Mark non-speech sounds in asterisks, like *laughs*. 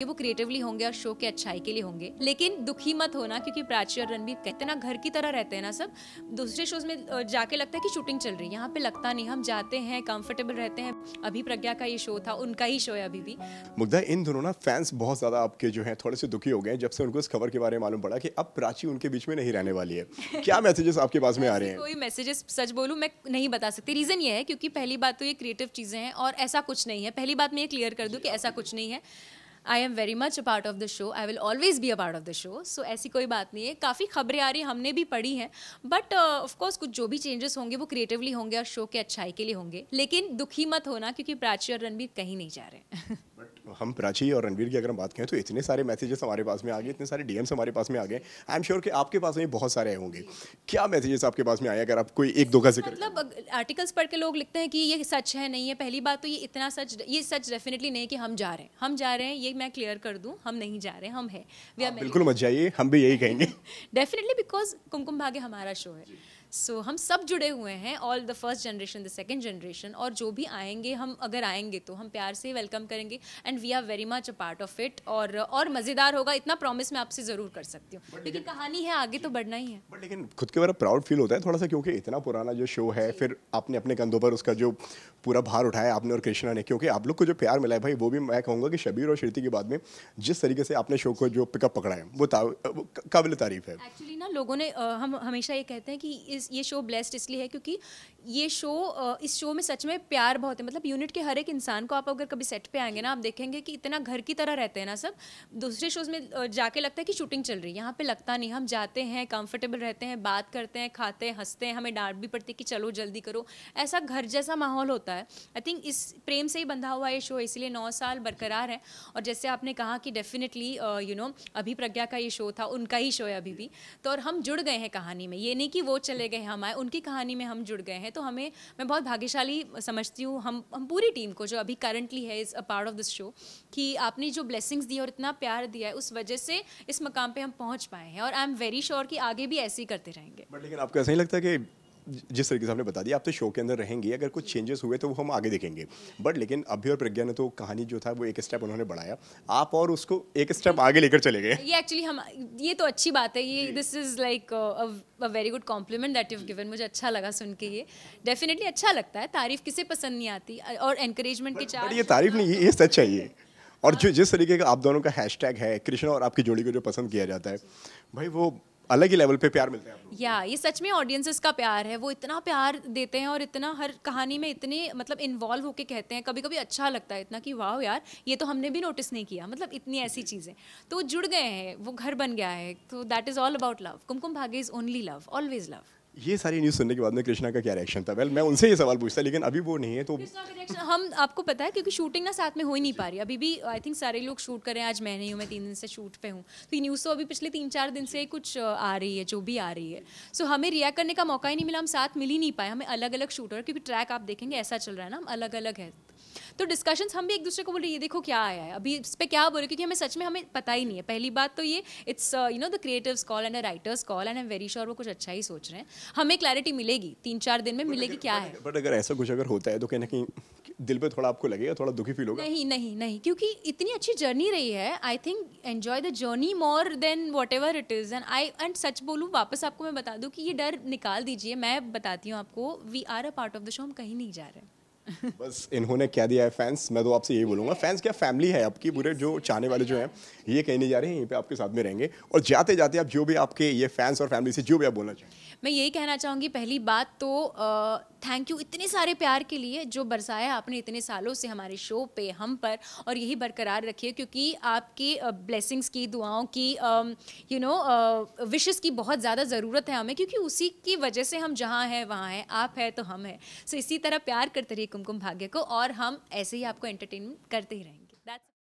कि वो क्रिएटिवली होंगे और शो के अच्छाई के लिए होंगे लेकिन दुखी मत होना क्योंकि प्राची और रणबीर ना घर की तरह रहते हैं ना सब दूसरे शोज में जाके लगता है कि शूटिंग चल रही है यहाँ पे लगता नहीं हम जाते हैं कंफर्टेबल रहते हैं अभी प्रज्ञा का ये शो था उनका ही शो है अभी भी मुद्दा इन दोनों ना फैंस बहुत ज़्यादा आपके जो है थोड़े से दुखी हो गए जब से उनको इस खबर के बारे में मालूम पड़ा कि अब प्राची उनके बीच में नहीं रहने वाली है *laughs* क्या मैसेजेस आपके पास में आ रहे हैं कोई मैसेजेस सच बोलू मैं नहीं बता सकती रीज़न ये है क्योंकि पहली बात तो ये क्रिएटिव चीज़ें हैं और ऐसा कुछ नहीं है पहली बात मैं ये क्लियर कर दूँ कि ऐसा कुछ नहीं है I am very much a part of the show I will always be a part of the show so ऐसी कोई बात नहीं है काफ़ी खबरें आ रही हमने भी पढ़ी हैं बट ऑफकोर्स uh, कुछ जो भी चेंजेस होंगे वो क्रिएटिवली होंगे और शो के अच्छाई के लिए होंगे लेकिन दुखी मत होना क्योंकि प्राची और रणबीर कहीं नहीं जा रहे *laughs* हम प्राची और रणवीर की अगर हम बात करें तो इतने सारे मैसेजेस हमारे पास में आ गए इतने सारे डीएम्स हमारे पास में आ गए आई एम श्योर कि आपके पास में बहुत सारे होंगे क्या मैसेजेस आपके पास में आए अगर आप कोई एक दो का जिक्र मतलब आर्टिकल्स पढ़ के लोग लिखते हैं कि ये सच है नहीं है पहली बात तो ये इतना सच ये सच डेफिनेटली नहीं है कि हम जा रहे हैं हम जा रहे हैं ये मैं क्लियर कर दूँ हम नहीं जा रहे हैं हम है बिल्कुल मत जाइए हम भी यही कहेंगे डेफिनेटली *laughs* बिकॉज कुमकुम भाग्य हमारा शो है सो so, हम सब जुड़े हुए हैं all the first generation the second generation और जो भी आएंगे हम अगर आएंगे तो हम प्यार से वेलकम करेंगे and we are very much a part of it और और मज़ेदार होगा इतना प्रॉमिस मैं आपसे ज़रूर कर सकती हूँ क्योंकि कहानी है आगे तो बढ़ना ही है बट लेकिन खुद के बारे प्राउड फील होता है थोड़ा सा क्योंकि इतना पुराना जो शो है फिर आपने अपने कंधों पर उसका जो पूरा भार उठाया आपने और कृष्णा ने क्योंकि आप लोग को जो प्यार मिला है भाई वो भी मैं कहूँगा कि शबीर और श्रुति के बाद में जिस तरीके से आपने शो को जो पिकअप पकड़ा है वो काबिल तारीफ है एक्चुअली ना लोगों ने हम हमेशा ये कहते हैं कि इस ये शो ब्लेस्ड इसलिए है क्योंकि ये शो इस शो में सच में प्यार बहुत है मतलब यूनिट के हर एक इंसान को आप अगर कभी सेट पे आएंगे ना आप देखेंगे कि इतना घर की तरह रहते हैं ना सब दूसरे शोज़ में जाके लगता है कि शूटिंग चल रही है यहाँ पे लगता नहीं हम जाते हैं कंफर्टेबल रहते हैं बात करते हैं खाते हैं हंसते हैं हमें डांट भी पड़ती है कि चलो जल्दी करो ऐसा घर जैसा माहौल होता है आई थिंक इस प्रेम से ही बंधा हुआ ये शो इसलिए नौ साल बरकरार है और जैसे आपने कहा कि डेफिनेटली यू नो अभी प्रज्ञा का ये शो था उनका ही शो है अभी भी तो और हम जुड़ गए हैं कहानी में ये नहीं कि वो चले गए हम आए उनकी कहानी में हम जुड़ गए हैं हैं तो हमें मैं बहुत भाग्यशाली समझती हूँ हम हम पूरी टीम को जो अभी करंटली है is a part of this show कि आपने जो ब्लेसिंग्स दी और इतना प्यार दिया है उस वजह से इस मकाम पर हम पहुँच पाए हैं और आई एम वेरी श्योर कि आगे भी ऐसे ही करते रहेंगे बट लेकिन आपको ऐसा नहीं लगता कि जिस तरीके से हमने बता दिया आप तो शो के अंदर रहेंगे अगर कुछ चेंजेस हुए तो वो हम आगे देखेंगे बट लेकिन अभी और प्रज्ञा ने तो कहानी जो था वो एक स्टेप उन्होंने बढ़ाया आप और उसको एक स्टेप आगे लेकर चले गए ये एक्चुअली हम ये तो अच्छी बात है ये this is like a very good compliment that you given मुझे अच्छा लगा सुन के ये डेफिनेटली अच्छा लगता है तारीफ किसे पसंद नहीं आती और एनकरेजमेंट के चार ये तारीफ नहीं ये सच है ये और हाँ। जो जिस तरीके का आप दोनों का हैशटैग है कृष्णा और आपकी जोड़ी को जो पसंद किया जाता है भाई वो अलग ही लेवल पे प्यार मिलता है या ये सच में ऑडियंसेस का प्यार है वो इतना प्यार देते हैं और इतना हर कहानी में इतने मतलब इन्वॉल्व होके कहते हैं कभी कभी अच्छा लगता है इतना कि वाह यार ये तो हमने भी नोटिस नहीं किया मतलब इतनी ऐसी चीज़ें तो जुड़ गए हैं वो घर बन गया है तो that is all about love Kumkum Bhagya is only love always love ये सारी न्यूज़ सुनने के बाद में कृष्णा का क्या रिएक्शन था वेल मैं उनसे ये सवाल पूछता लेकिन अभी वो नहीं है तो हम आपको पता है क्योंकि शूटिंग ना साथ में हो ही नहीं पा रही अभी भी आई थिंक सारे लोग शूट कर रहे हैं आज मैं नहीं हूँ मैं तीन दिन से शूट पे हूँ तो ये न्यूज़ तो अभी पिछले तीन चार दिन से कुछ आ रही है जो भी आ रही है सो so, हमें रिएक्ट करने का मौका ही नहीं मिला हम साथ मिल ही नहीं पाए हमें अलग अलग शूट क्योंकि ट्रैक आप देखेंगे ऐसा चल रहा है ना हम अलग अलग है तो डिस्कशंस हम भी एक दूसरे को बोले ये देखो क्या आया है अभी इस पर क्या बोले क्योंकि हमें सच में हमें पता ही नहीं है पहली बात तो ये its you know the creatives call and a writers call and I am very sure वो कुछ अच्छा ही सोच रहे हैं हमें क्लैरिटी मिलेगी तीन चार दिन में मिलेगी क्या है बट अगर ऐसा कुछ अगर होता है तो कहीं ना कहीं दिल पे थोड़ा आपको लगेगा थोड़ा दुखी फील होगा नहीं नहीं नहीं क्योंकि इतनी अच्छी जर्नी रही है I think enjoy the journey more than whatever it is and I and सच बोलूँ वापस आपको मैं बता दूँ कि ये डर निकाल दीजिए मैं बताती हूँ आपको we are a part of the show हम कहीं नहीं जा रहे हैं बस इन्होंने क्या दिया है फैंस मैं तो आपसे यही बोलूंगा फैंस क्या फैमिली है आपकी पूरे जो चाहने वाले जो हैं ये कहीं नहीं जा रहे हैं यहीं पे आपके साथ में रहेंगे और जाते जाते आप जो भी आपके ये फैंस और फैमिली से जो भी आप बोलना चाहें मैं यही कहना चाहूँगी पहली बात तो आ... थैंक यू इतने सारे प्यार के लिए जो बरसाया आपने इतने सालों से हमारे शो पे हम पर और यही बरकरार रखिए क्योंकि आपकी ब्लेसिंग्स की दुआओं की यू नो विशेज़ की बहुत ज़्यादा ज़रूरत है हमें क्योंकि उसी की वजह से हम जहाँ हैं वहाँ हैं आप हैं तो हम हैं सो so, इसी तरह प्यार करते रहिए कुमकुम भाग्य को और हम ऐसे ही आपको एंटरटेनमेंट करते ही रहेंगे